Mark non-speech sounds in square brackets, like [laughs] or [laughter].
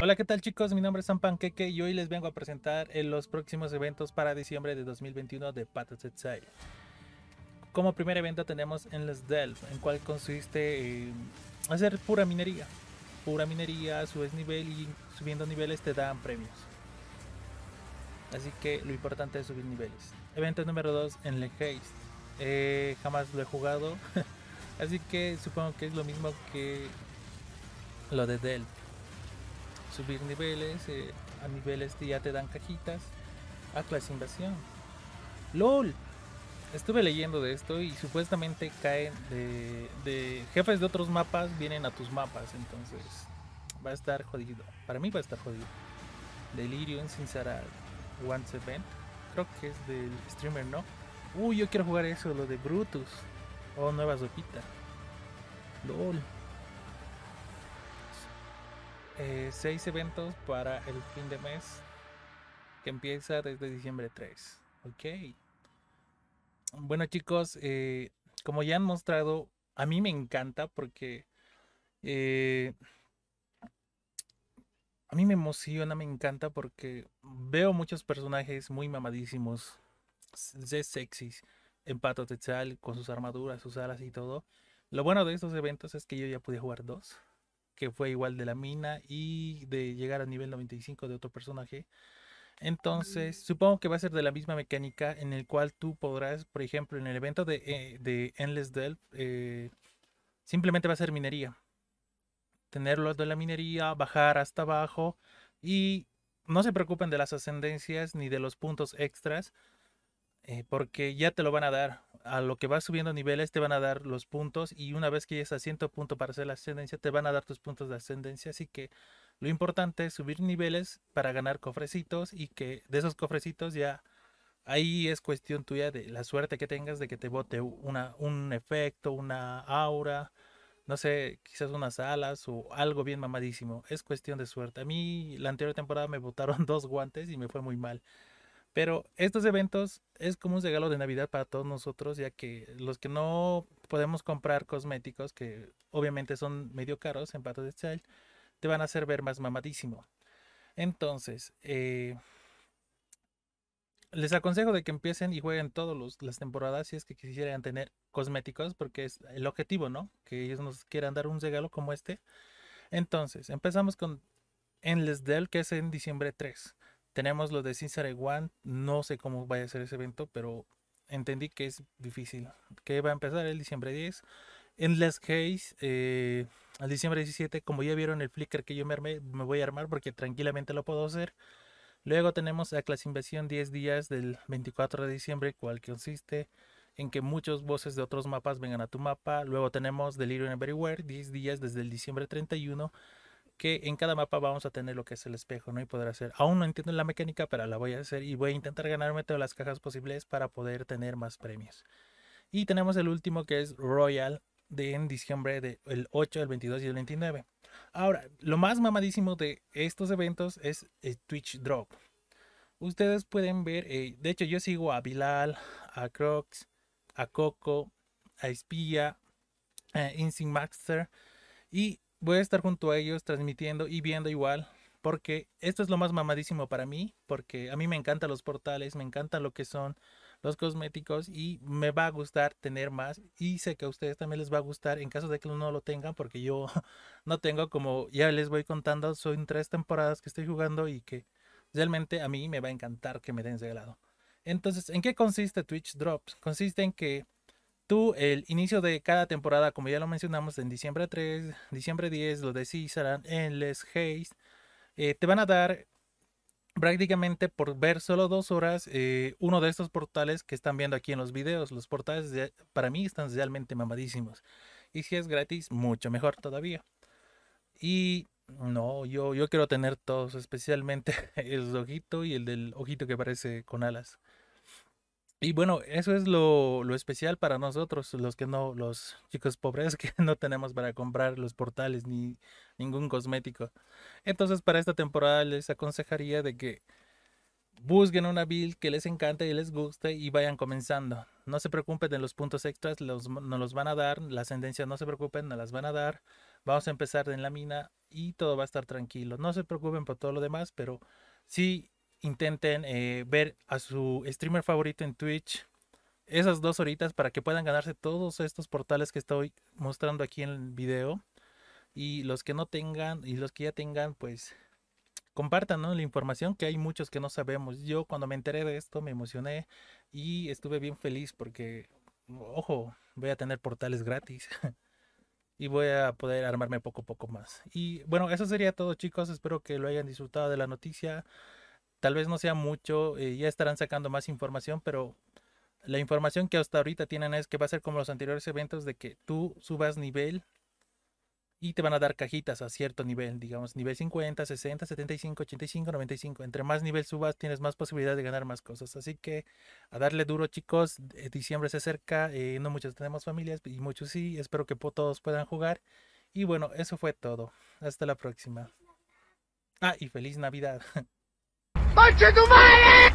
Hola, ¿qué tal chicos? Mi nombre es San Panqueque y hoy les vengo a presentar los próximos eventos para diciembre de 2021 de of Exile Como primer evento tenemos en los Delve, en cual consiste hacer pura minería. Pura minería, subes nivel y subiendo niveles te dan premios. Así que lo importante es subir niveles. Evento número 2 en Le Haste. Eh, jamás lo he jugado. [laughs] Así que supongo que es lo mismo que lo de Delve subir niveles, eh, a niveles que ya te dan cajitas, Atlas Invasión. LOL, estuve leyendo de esto y supuestamente caen de, jefes de otros mapas, vienen a tus mapas, entonces va a estar jodido. Para mí va a estar jodido. Delirium Sincera Once Event, creo que es del streamer, ¿no? Uy, yo quiero jugar eso, lo de Brutus o oh, nuevas Nueva LOL. Eh, seis eventos para el fin de mes que empieza desde diciembre 3. Ok. Bueno chicos, eh, como ya han mostrado, a mí me encanta porque eh, a mí me emociona, me encanta porque veo muchos personajes muy mamadísimos, de sexys, en Pato tetzal, con sus armaduras, sus alas y todo. Lo bueno de estos eventos es que yo ya pude jugar dos que fue igual de la mina y de llegar al nivel 95 de otro personaje. Entonces, mm. supongo que va a ser de la misma mecánica en el cual tú podrás, por ejemplo, en el evento de, eh, de Endless Delve, eh, simplemente va a ser minería. Tenerlo de la minería, bajar hasta abajo y no se preocupen de las ascendencias ni de los puntos extras eh, porque ya te lo van a dar. A lo que vas subiendo niveles te van a dar los puntos y una vez que llegues a 100 puntos para hacer la ascendencia te van a dar tus puntos de ascendencia. Así que lo importante es subir niveles para ganar cofrecitos y que de esos cofrecitos ya ahí es cuestión tuya de la suerte que tengas de que te bote una, un efecto, una aura, no sé, quizás unas alas o algo bien mamadísimo. Es cuestión de suerte. A mí la anterior temporada me botaron [laughs] dos guantes y me fue muy mal. Pero estos eventos es como un regalo de Navidad para todos nosotros, ya que los que no podemos comprar cosméticos, que obviamente son medio caros en pato de Style, te van a hacer ver más mamadísimo. Entonces, eh, les aconsejo de que empiecen y jueguen todas las temporadas si es que quisieran tener cosméticos, porque es el objetivo, ¿no? Que ellos nos quieran dar un regalo como este. Entonces, empezamos con Endless del que es en diciembre 3. Tenemos lo de Cincinnati One, no sé cómo vaya a ser ese evento, pero entendí que es difícil. Que va a empezar el diciembre 10. Endless Case, eh, al diciembre 17, como ya vieron el flicker que yo me armé, me voy a armar porque tranquilamente lo puedo hacer. Luego tenemos a Clase Invasión 10 días del 24 de diciembre, cual consiste en que muchos voces de otros mapas vengan a tu mapa. Luego tenemos Delirium Everywhere 10 días desde el diciembre 31 que en cada mapa vamos a tener lo que es el espejo, ¿no? Y poder hacer. Aún no entiendo la mecánica, pero la voy a hacer y voy a intentar ganarme todas las cajas posibles para poder tener más premios. Y tenemos el último que es Royal de en diciembre del 8, el 22 y el 29. Ahora, lo más mamadísimo de estos eventos es eh, Twitch Drop. Ustedes pueden ver, eh, de hecho yo sigo a Bilal, a Crocs, a Coco, a Espía, a Instinct maxter y voy a estar junto a ellos transmitiendo y viendo igual. Porque esto es lo más mamadísimo para mí. Porque a mí me encantan los portales, me encanta lo que son los cosméticos y me va a gustar tener más. Y sé que a ustedes también les va a gustar en caso de que no lo tengan. Porque yo [laughs] no tengo, como ya les voy contando, son tres temporadas que estoy jugando y que realmente a mí me va a encantar que me den ese grado. Entonces, ¿en qué consiste Twitch Drops? Consiste en que Tú, el inicio de cada temporada, como ya lo mencionamos, en diciembre 3, diciembre 10, lo de en Les Haze, eh, te van a dar prácticamente por ver solo dos horas eh, uno de estos portales que están viendo aquí en los videos. Los portales para mí están realmente mamadísimos. Y si es gratis, mucho mejor todavía. Y no, yo, yo quiero tener todos, especialmente [laughs] el ojito y el del ojito que parece con alas. Y bueno, eso es lo, especial para nosotros, los que no, los chicos pobres [laughs] que no tenemos para comprar los portales ni ningún cosmético. Entonces, para esta temporada les aconsejaría de que busquen una build que les encante y les guste y vayan comenzando. No se preocupen de los puntos extras, no los van a dar, La ascendencia no se preocupen, no las van a dar. Vamos a empezar en la mina y todo va a estar tranquilo. No se preocupen por todo lo demás, pero sí intenten eh, ver a su streamer favorito en Twitch esas dos horitas para que puedan ganarse todos estos portales que estoy mostrando aquí en el video. Y los que no tengan y los que ya tengan, pues compartan la información que hay muchos que no sabemos. Yo cuando me enteré de esto me emocioné y estuve bien feliz porque, ojo, voy a tener portales gratis. [laughs] y voy a poder armarme poco a poco más. Y bueno, eso sería todo chicos. Espero que lo hayan disfrutado de la noticia. Tal vez no sea mucho, eh, ya estarán sacando más información, pero la información que hasta ahorita tienen es que va a ser como los anteriores eventos de que tú subas nivel y te van a dar cajitas a cierto nivel, digamos, nivel 50, 60, 75, 85, 95. Entre más nivel subas, tienes más posibilidad de ganar más cosas. Así que a darle duro, chicos. Eh, diciembre se acerca, eh, no muchos tenemos familias y muchos sí. Espero que todos puedan jugar. Y bueno, eso fue todo. Hasta la próxima. Ah, y feliz Navidad. [laughs] Partido Vale!